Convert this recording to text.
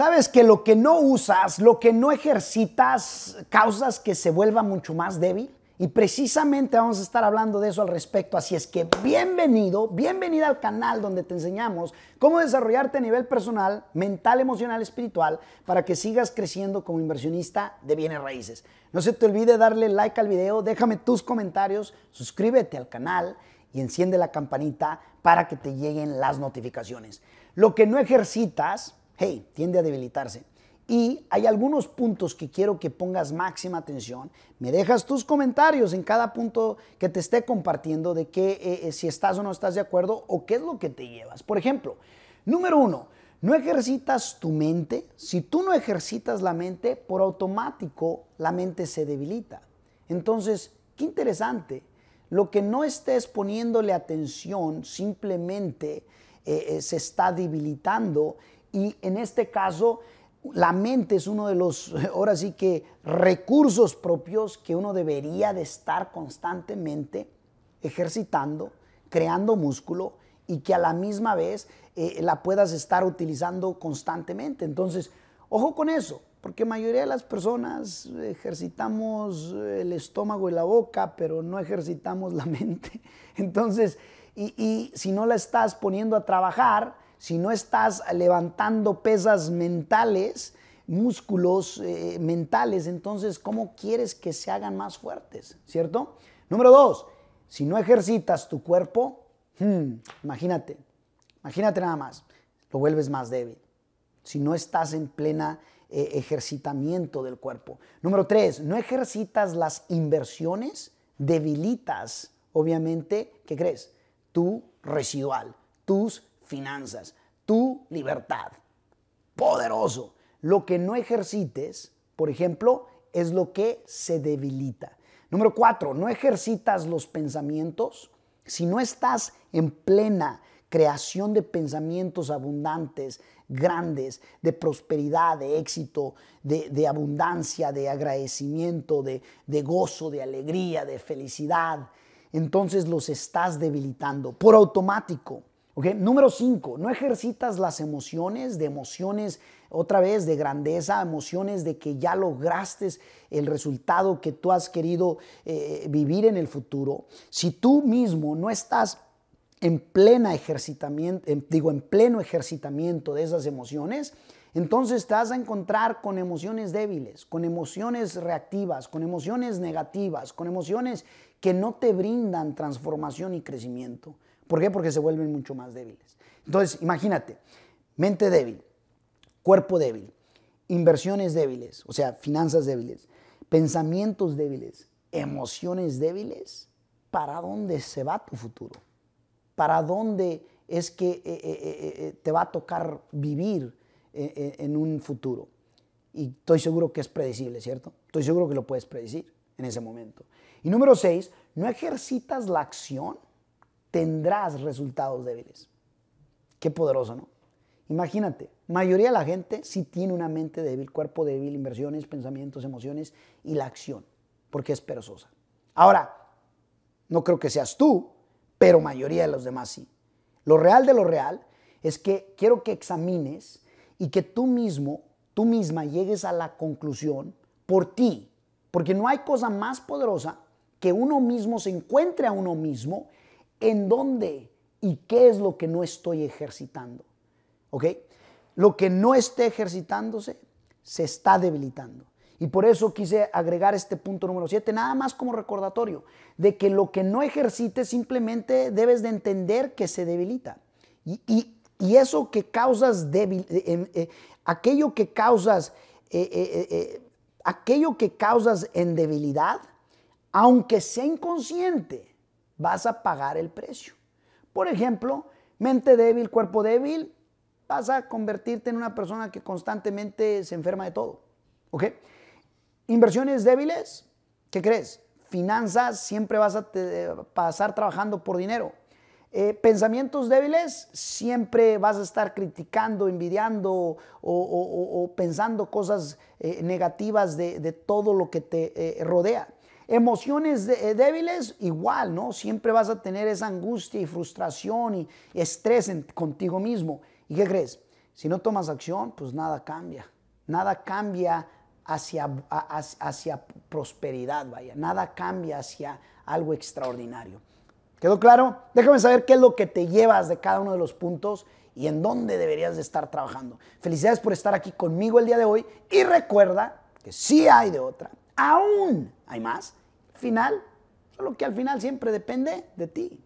Sabes que lo que no usas, lo que no ejercitas, causas que se vuelva mucho más débil. Y precisamente vamos a estar hablando de eso al respecto. Así es que bienvenido, bienvenida al canal donde te enseñamos cómo desarrollarte a nivel personal, mental, emocional, espiritual, para que sigas creciendo como inversionista de bienes raíces. No se te olvide darle like al video, déjame tus comentarios, suscríbete al canal y enciende la campanita para que te lleguen las notificaciones. Lo que no ejercitas, hey, tiende a debilitarse. Y hay algunos puntos que quiero que pongas máxima atención. Me dejas tus comentarios en cada punto que te esté compartiendo de que eh, eh, si estás o no estás de acuerdo o qué es lo que te llevas. Por ejemplo, número uno, no ejercitas tu mente. Si tú no ejercitas la mente, por automático la mente se debilita. Entonces, qué interesante. Lo que no estés poniéndole atención simplemente eh, se está debilitando y en este caso, la mente es uno de los, ahora sí que, recursos propios que uno debería de estar constantemente ejercitando, creando músculo y que a la misma vez eh, la puedas estar utilizando constantemente. Entonces, ojo con eso, porque mayoría de las personas ejercitamos el estómago y la boca, pero no ejercitamos la mente. Entonces, y si no la estás poniendo a trabajar, si no estás levantando pesas mentales, músculos eh, mentales, entonces, ¿cómo quieres que se hagan más fuertes? ¿Cierto? Número dos, si no ejercitas tu cuerpo, hmm, imagínate, imagínate nada más, lo vuelves más débil. Si no estás en plena eh, ejercitamiento del cuerpo. Número tres, no ejercitas las inversiones, debilitas, obviamente, ¿qué crees? Tu residual, tus finanzas, tu libertad. Poderoso. Lo que no ejercites, por ejemplo, es lo que se debilita. Número cuatro, no ejercitas los pensamientos. Si no estás en plena creación de pensamientos abundantes, grandes, de prosperidad, de éxito, de, abundancia, de agradecimiento, de, de gozo, de alegría, de felicidad, entonces los estás debilitando por automático. Número 5, no ejercitas las emociones, de emociones otra vez de grandeza, emociones de que ya lograste el resultado que tú has querido eh, vivir en el futuro. Si tú mismo no estás en, plena ejercitamiento, digo, en pleno ejercitamiento de esas emociones, entonces te vas a encontrar con emociones débiles, con emociones reactivas, con emociones negativas, con emociones que no te brindan transformación y crecimiento. ¿Por qué? Porque se vuelven mucho más débiles. Entonces, imagínate, mente débil, cuerpo débil, inversiones débiles, o sea, finanzas débiles, pensamientos débiles, emociones débiles, ¿para dónde se va tu futuro? ¿Para dónde es que eh, eh, eh, te va a tocar vivir en un futuro? Y estoy seguro que es predecible, ¿cierto? Estoy seguro que lo puedes predecir en ese momento. Y número seis, no ejercitas la acción tendrás resultados débiles. Qué poderoso, ¿no? Imagínate, mayoría de la gente sí tiene una mente débil, cuerpo débil, inversiones, pensamientos, emociones y la acción, porque es perezosa. Ahora, no creo que seas tú, pero mayoría de los demás sí. Lo real de lo real es que quiero que examines y que tú mismo, tú misma llegues a la conclusión por ti, porque no hay cosa más poderosa que uno mismo se encuentre a uno mismo en dónde y qué es lo que no estoy ejercitando. ¿Ok? Lo que no esté ejercitándose se está debilitando. Y por eso quise agregar este punto número 7, nada más como recordatorio, de que lo que no ejercites simplemente debes de entender que se debilita. Y, eso que causas débil, eh, em, eh, aquello que causas, eh, aquello que causas en debilidad, aunque sea inconsciente, vas a pagar el precio. Por ejemplo, mente débil, cuerpo débil, vas a convertirte en una persona que constantemente se enferma de todo. ¿Ok? Inversiones débiles, ¿qué crees? Finanzas, siempre vas a pasar trabajando por dinero. Eh, pensamientos débiles, siempre vas a estar criticando, envidiando o, pensando cosas eh, negativas de, todo lo que te eh, rodea. Emociones eh, débiles, igual, ¿no? Siempre vas a tener esa angustia y frustración y estrés contigo mismo. ¿Y qué crees? Si no tomas acción, pues nada cambia. Nada cambia hacia, prosperidad, vaya. Nada cambia hacia algo extraordinario. ¿Quedó claro? Déjame saber qué es lo que te llevas de cada uno de los puntos y en dónde deberías de estar trabajando. Felicidades por estar aquí conmigo el día de hoy y recuerda que sí hay de otra, aún hay más final, solo que al final siempre depende de ti.